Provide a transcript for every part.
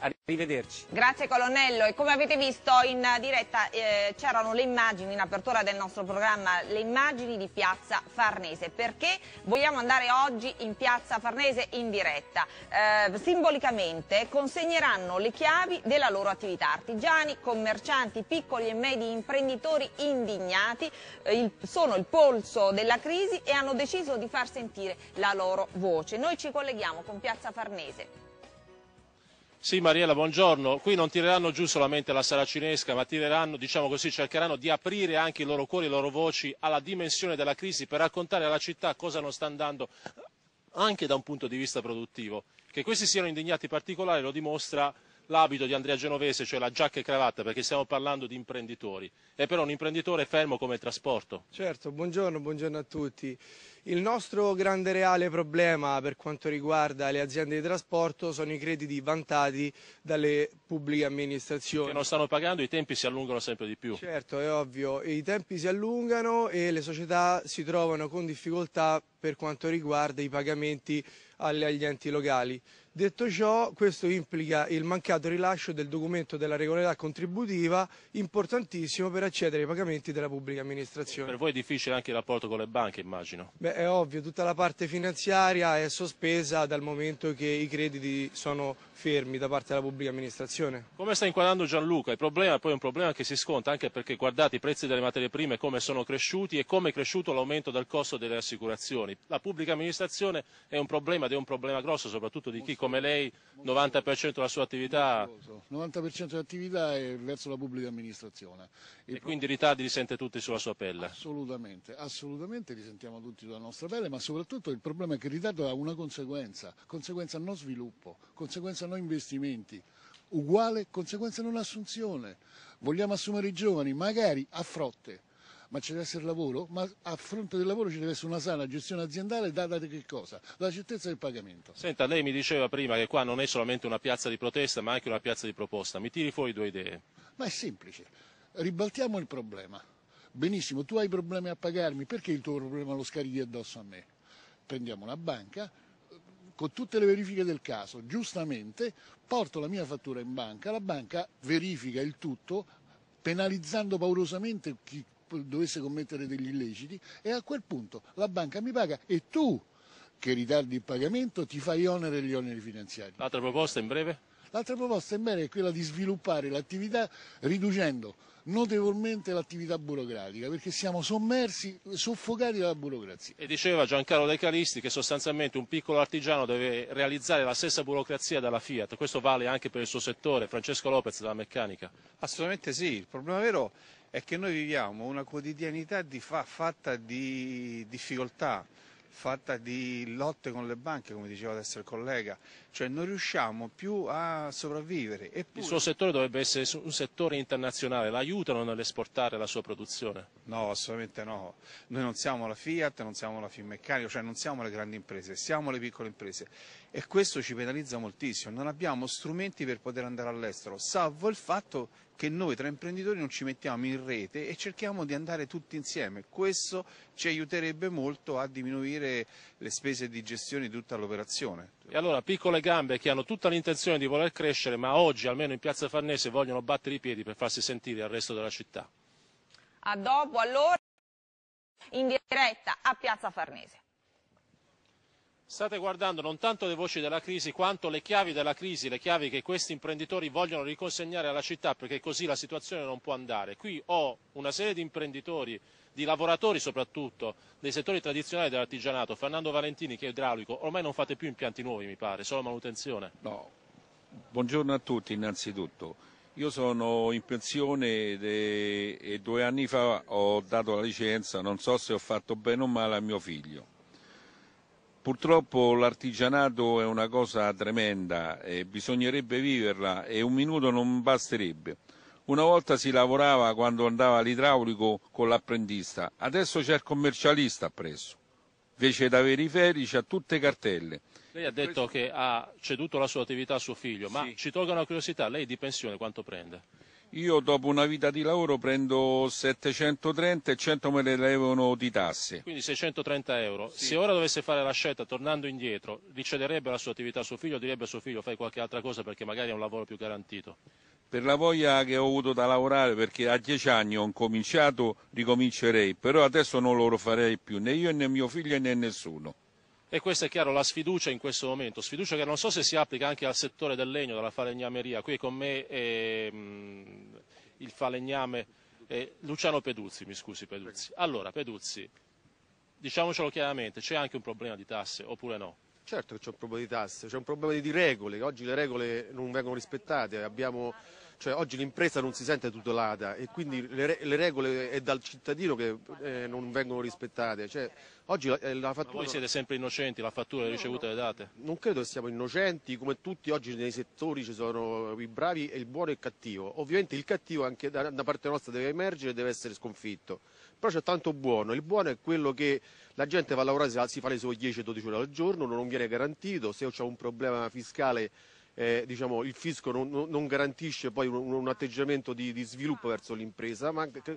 Arrivederci. Grazie colonnello e come avete visto in diretta eh, c'erano le immagini in apertura del nostro programma, le immagini di Piazza Farnese perché vogliamo andare oggi in Piazza Farnese in diretta. Eh, simbolicamente consegneranno le chiavi della loro attività. Artigiani, commercianti, piccoli e medi imprenditori indignati eh, il, sono il polso della crisi e hanno deciso di far sentire la loro voce. Noi ci colleghiamo con Piazza Farnese. Sì, Mariella, buongiorno. Qui non tireranno giù solamente la saracinesca, ma tireranno, diciamo così, cercheranno di aprire anche i loro cuori e le loro voci alla dimensione della crisi per raccontare alla città cosa non sta andando anche da un punto di vista produttivo. Che questi siano indignati particolari lo dimostra l'abito di Andrea Genovese, cioè la giacca e cravatta, perché stiamo parlando di imprenditori. È però un imprenditore fermo come il trasporto. Certo, buongiorno, buongiorno a tutti. Il nostro grande reale problema per quanto riguarda le aziende di trasporto sono i crediti vantati dalle pubbliche amministrazioni. Che non stanno pagando, i tempi si allungano sempre di più. Certo, è ovvio. I tempi si allungano e le società si trovano con difficoltà per quanto riguarda i pagamenti agli enti locali. Detto ciò, questo implica il mancato rilascio del documento della regolarità contributiva, importantissimo per accedere ai pagamenti della pubblica amministrazione. Per voi è difficile anche il rapporto con le banche, immagino? Beh, è ovvio, tutta la parte finanziaria è sospesa dal momento che i crediti sono fermi da parte della pubblica amministrazione. Come sta inquadrando Gianluca? Il problema è poi un problema che si sconta anche perché guardate i prezzi delle materie prime come sono cresciuti e come è cresciuto l'aumento del costo delle assicurazioni. La pubblica amministrazione è un problema ed è un problema grosso soprattutto di chi come lei, 90% della sua attività... 90% dell'attività è verso la pubblica amministrazione. Il e quindi i ritardi li sente tutti sulla sua pelle? Assolutamente, assolutamente li sentiamo tutti sulla nostra pelle, ma soprattutto il problema è che il ritardo ha una conseguenza, conseguenza non sviluppo, conseguenza non investimenti, uguale conseguenza non assunzione. Vogliamo assumere i giovani, magari a frotte, ma ci deve essere lavoro, ma a fronte del lavoro ci deve essere una sana gestione aziendale data da che cosa? La certezza del pagamento. Senta, lei mi diceva prima che qua non è solamente una piazza di protesta, ma anche una piazza di proposta. Mi tiri fuori due idee. Ma è semplice. Ribaltiamo il problema. Benissimo, tu hai problemi a pagarmi, perché il tuo problema lo scarichi addosso a me? Prendiamo una banca, con tutte le verifiche del caso, giustamente porto la mia fattura in banca, la banca verifica il tutto penalizzando paurosamente chi dovesse commettere degli illeciti e a quel punto la banca mi paga e tu che ritardi il pagamento ti fai onere gli oneri finanziari. L'altra proposta in breve? L'altra proposta in breve è quella di sviluppare l'attività riducendo notevolmente l'attività burocratica perché siamo sommersi, soffocati dalla burocrazia. E diceva Giancarlo De Calisti che sostanzialmente un piccolo artigiano deve realizzare la stessa burocrazia della Fiat, questo vale anche per il suo settore, Francesco Lopez della meccanica. Assolutamente sì, il problema vero è che noi viviamo una quotidianità di fa, fatta di difficoltà, fatta di lotte con le banche, come diceva adesso il collega, cioè non riusciamo più a sopravvivere. Eppure... Il suo settore dovrebbe essere un settore internazionale, l'aiutano nell'esportare la sua produzione? No, assolutamente no. Noi non siamo la Fiat, non siamo la Finmeccanica, cioè non siamo le grandi imprese, siamo le piccole imprese e questo ci penalizza moltissimo, non abbiamo strumenti per poter andare all'estero, salvo il fatto che noi tra imprenditori non ci mettiamo in rete e cerchiamo di andare tutti insieme. Questo ci aiuterebbe molto a diminuire le spese di gestione di tutta l'operazione. E allora piccole gambe che hanno tutta l'intenzione di voler crescere, ma oggi almeno in Piazza Farnese vogliono battere i piedi per farsi sentire al resto della città. A dopo allora in diretta a Piazza Farnese. State guardando non tanto le voci della crisi quanto le chiavi della crisi, le chiavi che questi imprenditori vogliono riconsegnare alla città perché così la situazione non può andare. Qui ho una serie di imprenditori, di lavoratori soprattutto, dei settori tradizionali dell'artigianato, Fernando Valentini che è idraulico, ormai non fate più impianti nuovi mi pare, solo manutenzione. No. Buongiorno a tutti innanzitutto. Io sono in pensione e due anni fa ho dato la licenza, non so se ho fatto bene o male, a mio figlio Purtroppo l'artigianato è una cosa tremenda e bisognerebbe viverla e un minuto non basterebbe. Una volta si lavorava quando andava l'idraulico con l'apprendista, adesso c'è il commercialista appresso, invece da avere i ferici a tutte cartelle. Lei ha detto Questo... che ha ceduto la sua attività a suo figlio, ma ci tolgo una curiosità, lei di pensione quanto prende? io dopo una vita di lavoro prendo 730 e 100 me le levano di tasse. Quindi 630 euro. Sì. Se ora dovesse fare la scelta, tornando indietro, ricederebbe la sua attività a suo figlio o direbbe a suo figlio fai qualche altra cosa perché magari è un lavoro più garantito? Per la voglia che ho avuto da lavorare, perché a dieci anni ho cominciato, ricomincerei, però adesso non lo farei più, né io né mio figlio né nessuno. E questa è chiaro la sfiducia in questo momento, sfiducia che non so se si applica anche al settore del legno, della falegnameria. Qui con me è, mh, mm, il falegname eh, Luciano Peduzzi, mi scusi Peduzzi. Allora, Peduzzi, diciamocelo chiaramente, c'è anche un problema di tasse oppure no? Certo che c'è un problema di tasse, c'è un problema di regole, oggi le regole non vengono rispettate, abbiamo cioè, oggi l'impresa non si sente tutelata e quindi le, le regole eh, è dal cittadino che eh, non vengono rispettate. Cioè, oggi la, eh, la fattura... Ma voi siete sempre innocenti, la fattura, le ricevute, le date? Non credo che siamo innocenti, come tutti oggi nei settori ci sono i bravi e il buono e il cattivo. Ovviamente il cattivo anche da, da parte nostra deve emergere e deve essere sconfitto. Però c'è tanto buono, il buono è quello che la gente va a lavorare, si fa le sue 10-12 ore al giorno, non viene garantito, se c'è un problema fiscale eh, diciamo, il fisco non, non, garantisce poi un, un atteggiamento di, di, sviluppo verso l'impresa, ma, eh,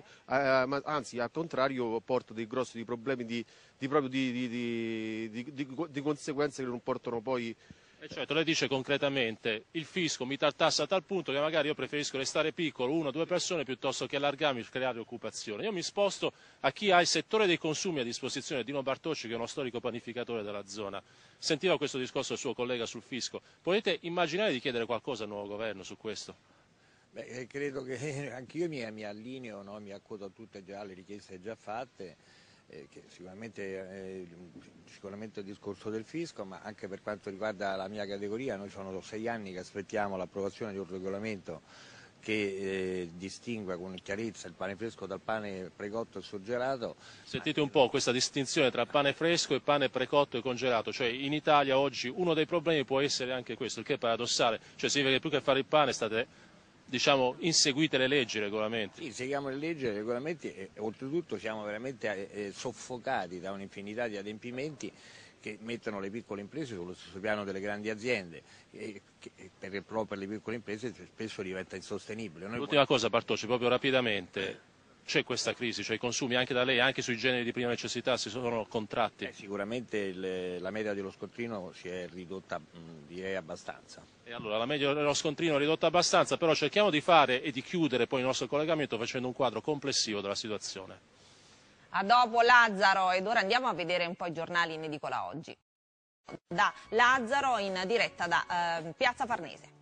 ma, anzi al contrario porta dei grossi problemi di, di, di conseguenze che non portano poi e certo, lei dice concretamente, il fisco mi tartassa a tal punto che magari io preferisco restare piccolo, una o due persone, piuttosto che allargarmi e creare occupazione. Io mi sposto a chi ha il settore dei consumi a disposizione, Dino Bartocci che è uno storico panificatore della zona. Sentiva questo discorso del suo collega sul fisco. Potete immaginare di chiedere qualcosa al nuovo governo su questo? Beh, eh, credo che anch'io mi, mi allineo, no? mi accodo a tutte già, le richieste già fatte eh, sicuramente il discorso del fisco, ma anche per quanto riguarda la mia categoria noi sono sei anni che aspettiamo l'approvazione di un regolamento che eh, distingua con chiarezza il pane fresco dal pane precotto e surgelato. Sentite un po' questa distinzione tra pane fresco e pane precotto e congelato, cioè in Italia oggi uno dei problemi può essere anche questo, il che è paradossale, cioè significa che più che fare il pane state diciamo, inseguite le leggi e i regolamenti. Sì, seguiamo le leggi e i regolamenti e oltretutto siamo veramente eh, eh soffocati da un'infinità di adempimenti che mettono le piccole imprese sullo stesso piano delle grandi aziende, e che per, però per le piccole imprese spesso diventa insostenibile. Noi... L'ultima cosa Bartocci, proprio rapidamente, c'è questa crisi, cioè i consumi anche da lei, anche sui generi di prima necessità si sono contratti? Eh, sicuramente il, la media dello scontrino si è ridotta mh, direi abbastanza. E allora la media dello scontrino è ridotta abbastanza, però cerchiamo di fare e di chiudere poi il nostro collegamento facendo un quadro complessivo della situazione. A dopo Lazzaro ed ora andiamo a vedere un po' i giornali in edicola oggi. Da Lazzaro in diretta da eh, Piazza Farnese.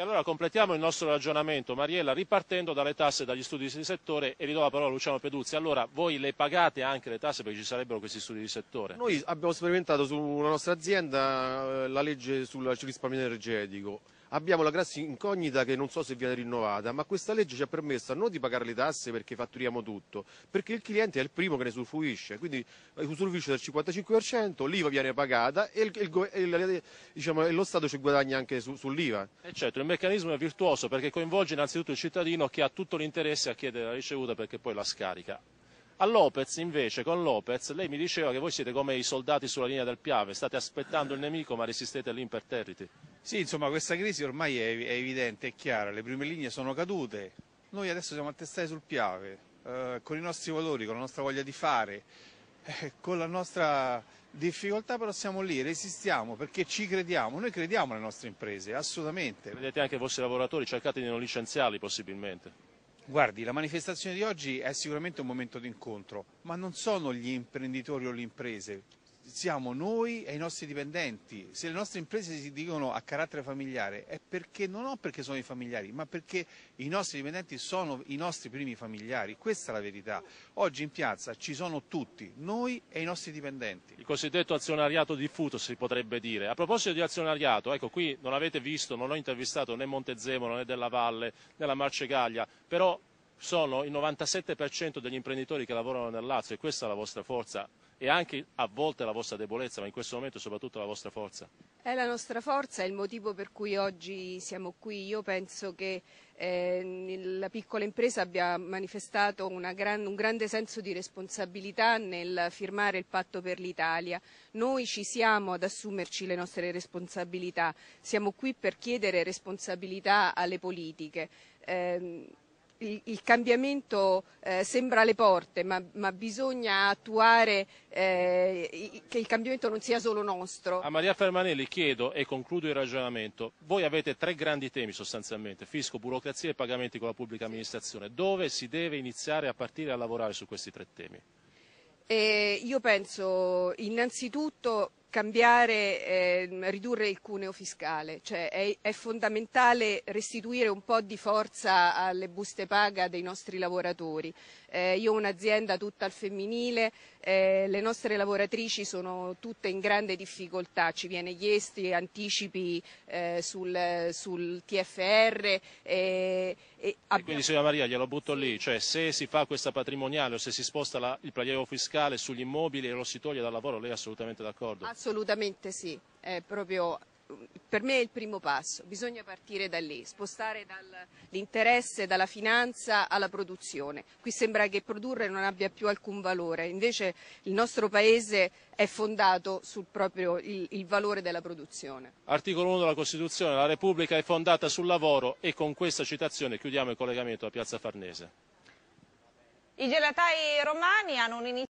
E allora completiamo il nostro ragionamento, Mariella, ripartendo dalle tasse e dagli studi di settore e ridò la parola a Luciano Peduzzi. Allora, voi le pagate anche le tasse perché ci sarebbero questi studi di settore? Noi abbiamo sperimentato sulla nostra azienda eh, la legge sul risparmio energetico abbiamo la classe incognita che non so se viene rinnovata, ma questa legge ci ha permesso non di pagare le tasse perché fatturiamo tutto, perché il cliente è il primo che ne usufruisce, quindi eh, usufruisce del 55%, l'IVA viene pagata e, il, il, diciamo, e lo Stato ci guadagna anche su, sull'IVA. E eh certo, il meccanismo è virtuoso perché coinvolge innanzitutto il cittadino che ha tutto l'interesse a chiedere la ricevuta perché poi la scarica. A Lopez, invece, con Lopez, lei mi diceva che voi siete come i soldati sulla linea del Piave, state aspettando il nemico ma resistete all'imperterriti. Sì, insomma, questa crisi ormai è, è, evidente, è chiara, le prime linee sono cadute. Noi adesso siamo attestati sul Piave, eh, con i nostri valori, con la nostra voglia di fare, eh, con la nostra difficoltà però siamo lì, resistiamo perché ci crediamo, noi crediamo alle nostre imprese, assolutamente. Credete anche vostri lavoratori, cercate di non licenziarli possibilmente. Guardi, la manifestazione di oggi è sicuramente un momento d'incontro, ma non sono gli imprenditori o le imprese siamo noi e i nostri dipendenti. Se le nostre imprese si dicono a carattere familiare è perché non perché sono i familiari, ma perché i nostri dipendenti sono i nostri primi familiari. Questa è la verità. Oggi in piazza ci sono tutti, noi e i nostri dipendenti. Il cosiddetto azionariato diffuso si potrebbe dire. A proposito di azionariato, ecco qui non avete visto, non ho intervistato né Montezemolo né Della Valle né la Marcegaglia, però sono il 97% degli imprenditori che lavorano nel Lazio e questa è la vostra forza e anche a volte la vostra debolezza, ma in questo momento soprattutto la vostra forza? È la nostra forza, è il motivo per cui oggi siamo qui. Io penso che eh, la piccola impresa abbia manifestato gran, un grande senso di responsabilità nel firmare il patto per l'Italia. Noi ci siamo ad assumerci le nostre responsabilità, siamo qui per chiedere responsabilità alle politiche. Eh, il, il cambiamento eh, sembra alle porte, ma, ma bisogna attuare eh, che il cambiamento non sia solo nostro. A Maria Fermanelli chiedo e concludo il ragionamento. Voi avete tre grandi temi sostanzialmente, fisco, burocrazia e pagamenti con la pubblica amministrazione. Dove si deve iniziare a partire a lavorare su questi tre temi? Eh, io penso innanzitutto cambiare, eh, ridurre il cuneo fiscale, cioè è, è, fondamentale restituire un po' di forza alle buste paga dei nostri lavoratori eh, io ho un'azienda tutta al femminile, eh, le nostre lavoratrici sono tutte in grande difficoltà, ci viene chiesti anticipi eh, sul, sul TFR. Eh, e abbiamo... Quindi signora Maria glielo butto lì, cioè se si fa questa patrimoniale o se si sposta la, il prelievo fiscale sugli immobili e lo si toglie dal lavoro, lei è assolutamente d'accordo? Assolutamente sì, è proprio per me è il primo passo, bisogna partire da lì, spostare dall'interesse, dalla finanza alla produzione. Qui sembra che produrre non abbia più alcun valore, invece il nostro Paese è fondato sul proprio il, il valore della produzione. Articolo 1 della Costituzione, la Repubblica è fondata sul lavoro e con questa citazione chiudiamo il collegamento a Piazza Farnese. I gelatai romani hanno un'iniziativa